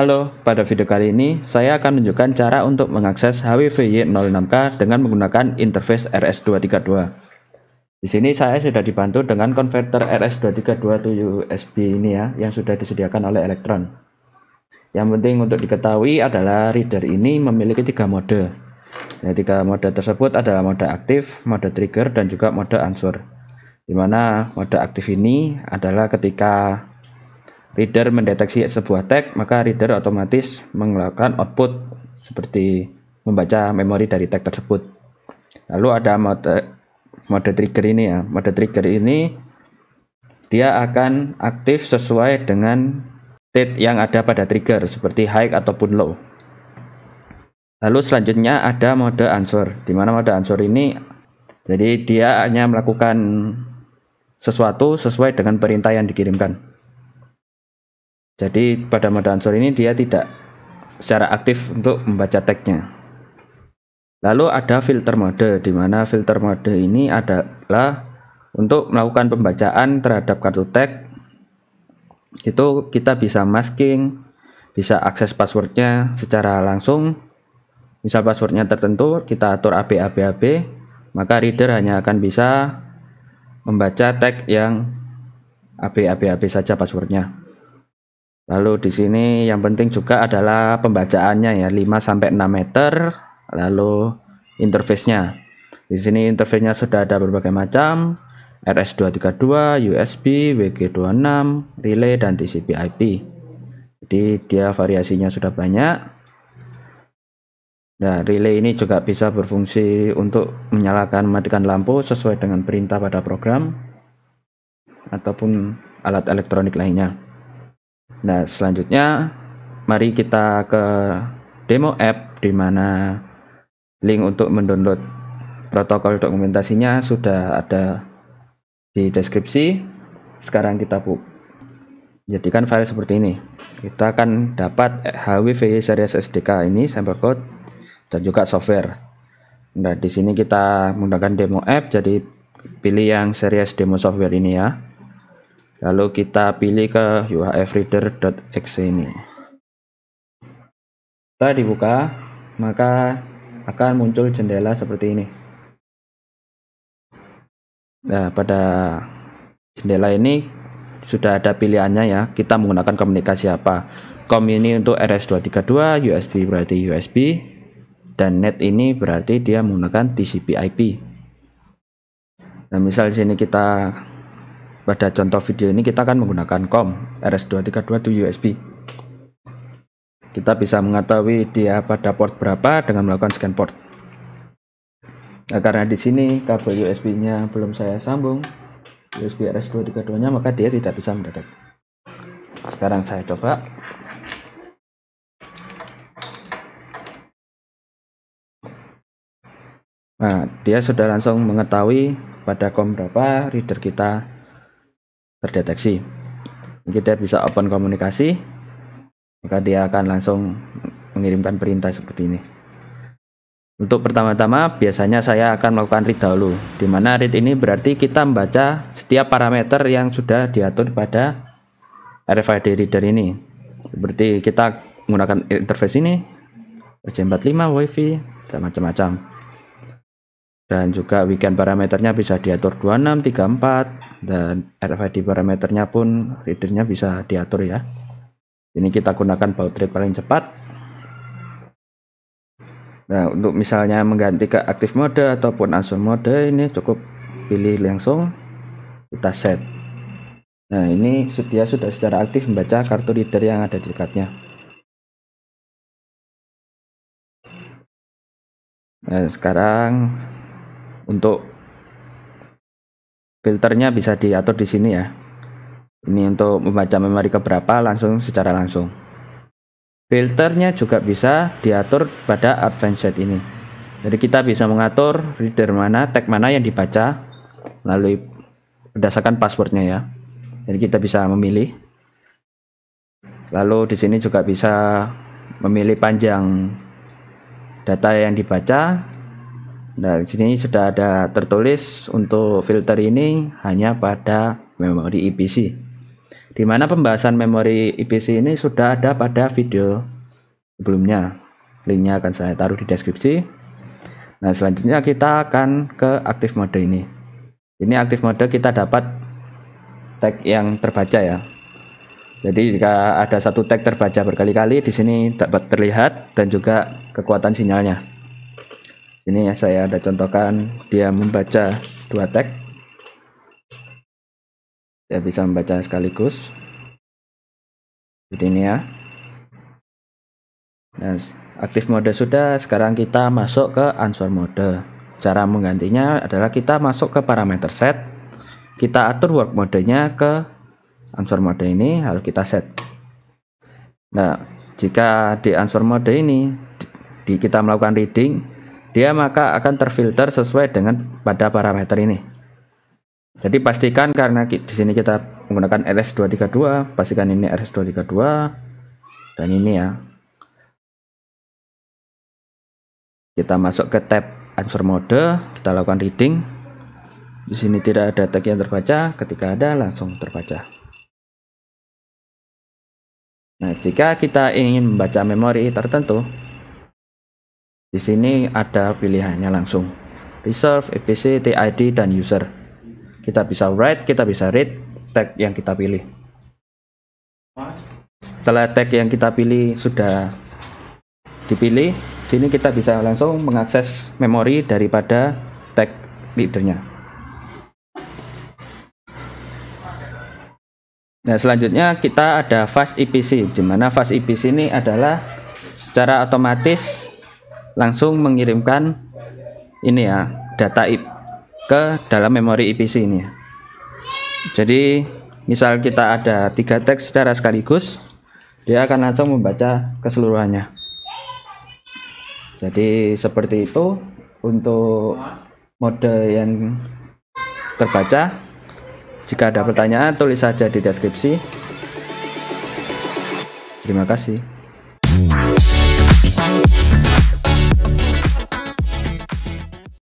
Halo, pada video kali ini saya akan menunjukkan cara untuk mengakses HWVY06K dengan menggunakan interface RS232. Di sini saya sudah dibantu dengan konverter RS232 to USB ini ya, yang sudah disediakan oleh Electron. Yang penting untuk diketahui adalah reader ini memiliki tiga mode. Nah, tiga mode tersebut adalah mode aktif, mode trigger, dan juga mode answer. Dimana mode aktif ini adalah ketika reader mendeteksi sebuah tag, maka reader otomatis mengeluarkan output seperti membaca memori dari tag tersebut. Lalu ada mode mode trigger ini ya. Mode trigger ini dia akan aktif sesuai dengan state yang ada pada trigger seperti high ataupun low. Lalu selanjutnya ada mode answer. Di mana mode answer ini jadi dia hanya melakukan sesuatu sesuai dengan perintah yang dikirimkan. Jadi pada mode ansor ini dia tidak secara aktif untuk membaca tagnya. Lalu ada filter mode, di mana filter mode ini adalah untuk melakukan pembacaan terhadap kartu tag. Itu kita bisa masking, bisa akses passwordnya secara langsung. Misal passwordnya tertentu, kita atur AB, AB, AB, maka reader hanya akan bisa membaca tag yang AB, AB, AB saja passwordnya. Lalu di sini yang penting juga adalah pembacaannya ya 5 sampai 6 meter. Lalu interface-nya. Di sini interface-nya sudah ada berbagai macam RS232, USB, WG26, relay dan TCP/IP. Jadi dia variasinya sudah banyak. Nah, relay ini juga bisa berfungsi untuk menyalakan matikan lampu sesuai dengan perintah pada program ataupun alat elektronik lainnya. Nah, selanjutnya mari kita ke demo app di mana link untuk mendownload protokol dokumentasinya sudah ada di deskripsi. Sekarang kita buka jadikan file seperti ini. Kita akan dapat HWV series SDK ini sampel code dan juga software. Nah, di sini kita menggunakan demo app jadi pilih yang series demo software ini ya. Lalu kita pilih ke uafreader.exe ini. kita dibuka, maka akan muncul jendela seperti ini. Nah, pada jendela ini sudah ada pilihannya ya. Kita menggunakan komunikasi apa? Com ini untuk RS232, USB berarti USB, dan net ini berarti dia menggunakan TCP/IP. Nah, misal di sini kita pada contoh video ini kita akan menggunakan COM rs to USB. Kita bisa mengetahui dia pada port berapa dengan melakukan scan port. Nah, karena di sini kabel USB-nya belum saya sambung, USB RS232-nya maka dia tidak bisa mendetek. Sekarang saya coba. Nah, dia sudah langsung mengetahui pada COM berapa reader kita terdeteksi kita bisa open komunikasi maka dia akan langsung mengirimkan perintah seperti ini untuk pertama-tama biasanya saya akan melakukan read dahulu mana read ini berarti kita membaca setiap parameter yang sudah diatur pada RFID reader ini seperti kita menggunakan interface ini RJ45 WiFi dan macam-macam dan juga weekend parameternya bisa diatur 26, 34 dan RFID parameternya pun readernya bisa diatur ya ini kita gunakan baut rate paling cepat nah untuk misalnya mengganti ke aktif mode ataupun asum mode ini cukup pilih langsung kita set nah ini dia sudah secara aktif membaca kartu reader yang ada di dekatnya nah sekarang untuk filternya bisa diatur di sini ya ini untuk membaca memori keberapa langsung secara langsung filternya juga bisa diatur pada advanced set ini jadi kita bisa mengatur reader mana tag mana yang dibaca lalu berdasarkan passwordnya ya jadi kita bisa memilih lalu di sini juga bisa memilih panjang data yang dibaca Nah, di sini sudah ada tertulis untuk filter ini hanya pada memori IPC. Di mana pembahasan memori IPC ini sudah ada pada video sebelumnya. Linknya akan saya taruh di deskripsi. Nah, selanjutnya kita akan ke aktif mode ini. Ini aktif mode kita dapat tag yang terbaca ya. Jadi jika ada satu tag terbaca berkali-kali di sini dapat terlihat dan juga kekuatan sinyalnya. Ini ya saya ada contohkan dia membaca dua tag. Dia bisa membaca sekaligus. seperti ini ya. Dan nah, aktif mode sudah, sekarang kita masuk ke answer mode. Cara menggantinya adalah kita masuk ke parameter set. Kita atur work modenya ke answer mode ini lalu kita set. Nah, jika di answer mode ini di, kita melakukan reading dia maka akan terfilter sesuai dengan pada parameter ini. Jadi pastikan karena di sini kita menggunakan RS232, pastikan ini RS232 dan ini ya. Kita masuk ke tab answer mode, kita lakukan reading. Di sini tidak ada tag yang terbaca, ketika ada langsung terbaca. Nah, jika kita ingin membaca memori tertentu, di sini ada pilihannya langsung. Reserve, EPC, TID, dan user. Kita bisa write, kita bisa read tag yang kita pilih. Setelah tag yang kita pilih sudah dipilih, sini kita bisa langsung mengakses memori daripada tag leadernya. Nah, selanjutnya kita ada fast EPC, di mana fast EPC ini adalah secara otomatis langsung mengirimkan ini ya data IP ke dalam memori IPC ini ya. Jadi misal kita ada tiga teks secara sekaligus, dia akan langsung membaca keseluruhannya. Jadi seperti itu untuk mode yang terbaca. Jika ada pertanyaan tulis saja di deskripsi. Terima kasih.